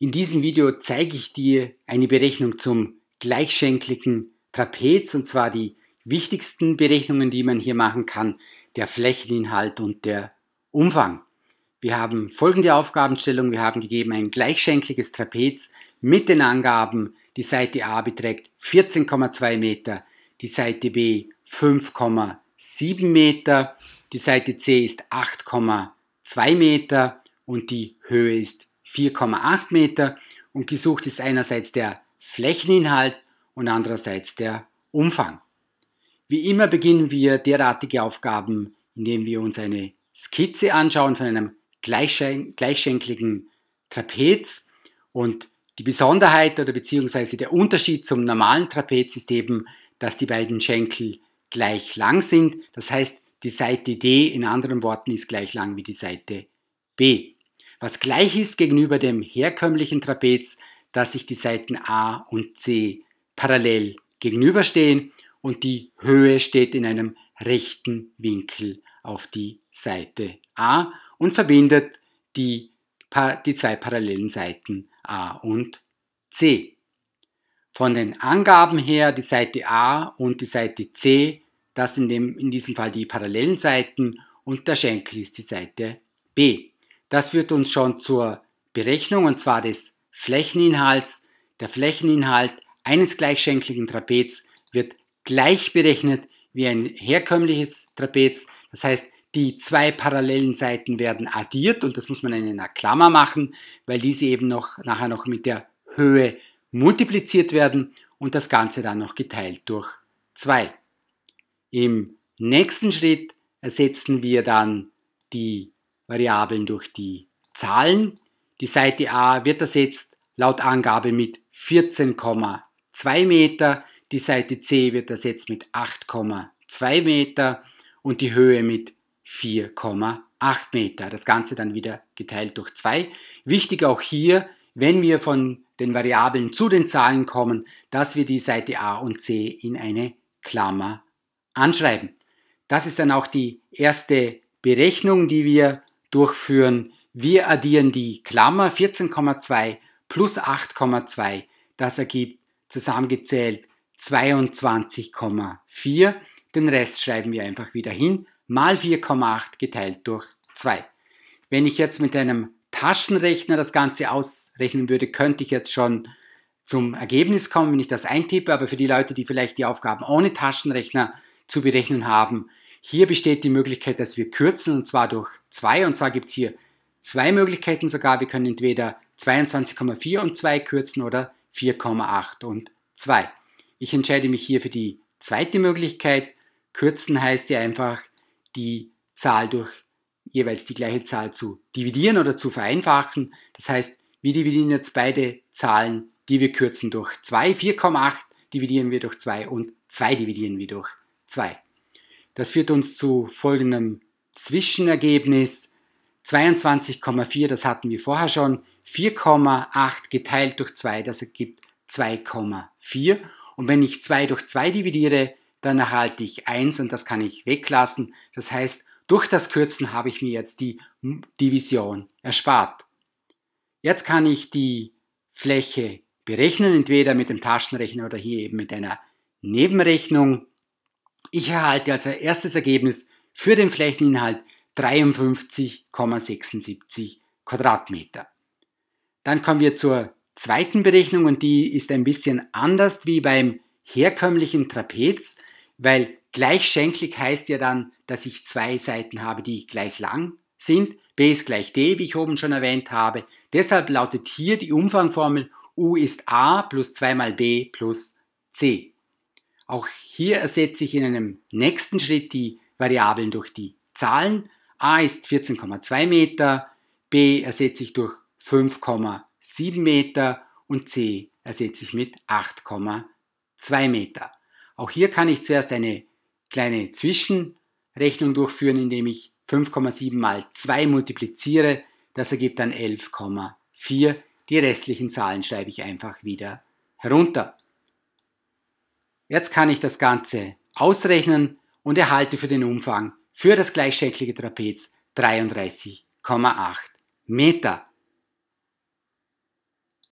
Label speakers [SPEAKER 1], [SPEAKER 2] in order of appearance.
[SPEAKER 1] In diesem Video zeige ich dir eine Berechnung zum gleichschenkligen Trapez und zwar die wichtigsten Berechnungen, die man hier machen kann, der Flächeninhalt und der Umfang. Wir haben folgende Aufgabenstellung, wir haben gegeben ein gleichschenkliges Trapez mit den Angaben, die Seite A beträgt 14,2 Meter, die Seite B 5,7 Meter, die Seite C ist 8,2 Meter und die Höhe ist 4,8 Meter und gesucht ist einerseits der Flächeninhalt und andererseits der Umfang. Wie immer beginnen wir derartige Aufgaben, indem wir uns eine Skizze anschauen von einem gleichschenkligen Trapez und die Besonderheit oder beziehungsweise der Unterschied zum normalen Trapez ist eben, dass die beiden Schenkel gleich lang sind. Das heißt, die Seite D in anderen Worten ist gleich lang wie die Seite B was gleich ist gegenüber dem herkömmlichen Trapez, dass sich die Seiten A und C parallel gegenüberstehen und die Höhe steht in einem rechten Winkel auf die Seite A und verbindet die, die zwei parallelen Seiten A und C. Von den Angaben her, die Seite A und die Seite C, das sind in, in diesem Fall die parallelen Seiten und der Schenkel ist die Seite B. Das führt uns schon zur Berechnung und zwar des Flächeninhalts. Der Flächeninhalt eines gleichschenkligen Trapez wird gleich berechnet wie ein herkömmliches Trapez. Das heißt, die zwei parallelen Seiten werden addiert und das muss man in einer Klammer machen, weil diese eben noch nachher noch mit der Höhe multipliziert werden und das Ganze dann noch geteilt durch 2. Im nächsten Schritt ersetzen wir dann die Variablen durch die Zahlen. Die Seite A wird ersetzt laut Angabe mit 14,2 Meter, die Seite C wird ersetzt mit 8,2 Meter und die Höhe mit 4,8 Meter. Das Ganze dann wieder geteilt durch 2. Wichtig auch hier, wenn wir von den Variablen zu den Zahlen kommen, dass wir die Seite A und C in eine Klammer anschreiben. Das ist dann auch die erste Berechnung, die wir durchführen. Wir addieren die Klammer 14,2 plus 8,2. Das ergibt zusammengezählt 22,4. Den Rest schreiben wir einfach wieder hin, mal 4,8 geteilt durch 2. Wenn ich jetzt mit einem Taschenrechner das Ganze ausrechnen würde, könnte ich jetzt schon zum Ergebnis kommen, wenn ich das eintippe. Aber für die Leute, die vielleicht die Aufgaben ohne Taschenrechner zu berechnen haben, hier besteht die Möglichkeit, dass wir kürzen und zwar durch 2 und zwar gibt es hier zwei Möglichkeiten sogar. Wir können entweder 22,4 und 2 kürzen oder 4,8 und 2. Ich entscheide mich hier für die zweite Möglichkeit. Kürzen heißt ja einfach die Zahl durch jeweils die gleiche Zahl zu dividieren oder zu vereinfachen. Das heißt, wir dividieren jetzt beide Zahlen, die wir kürzen durch 2. 4,8 dividieren wir durch 2 und 2 dividieren wir durch 2. Das führt uns zu folgendem Zwischenergebnis. 22,4, das hatten wir vorher schon. 4,8 geteilt durch 2, das ergibt 2,4. Und wenn ich 2 durch 2 dividiere, dann erhalte ich 1 und das kann ich weglassen. Das heißt, durch das Kürzen habe ich mir jetzt die Division erspart. Jetzt kann ich die Fläche berechnen, entweder mit dem Taschenrechner oder hier eben mit einer Nebenrechnung. Ich erhalte als erstes Ergebnis für den Flächeninhalt 53,76 Quadratmeter. Dann kommen wir zur zweiten Berechnung und die ist ein bisschen anders wie beim herkömmlichen Trapez, weil gleichschenklig heißt ja dann, dass ich zwei Seiten habe, die gleich lang sind. B ist gleich D, wie ich oben schon erwähnt habe. Deshalb lautet hier die Umfangformel U ist A plus 2 mal B plus C. Auch hier ersetze ich in einem nächsten Schritt die Variablen durch die Zahlen. a ist 14,2 Meter, b ersetze ich durch 5,7 Meter und c ersetze ich mit 8,2 Meter. Auch hier kann ich zuerst eine kleine Zwischenrechnung durchführen, indem ich 5,7 mal 2 multipliziere. Das ergibt dann 11,4. Die restlichen Zahlen schreibe ich einfach wieder herunter. Jetzt kann ich das Ganze ausrechnen und erhalte für den Umfang für das gleichschenklige Trapez 33,8 Meter.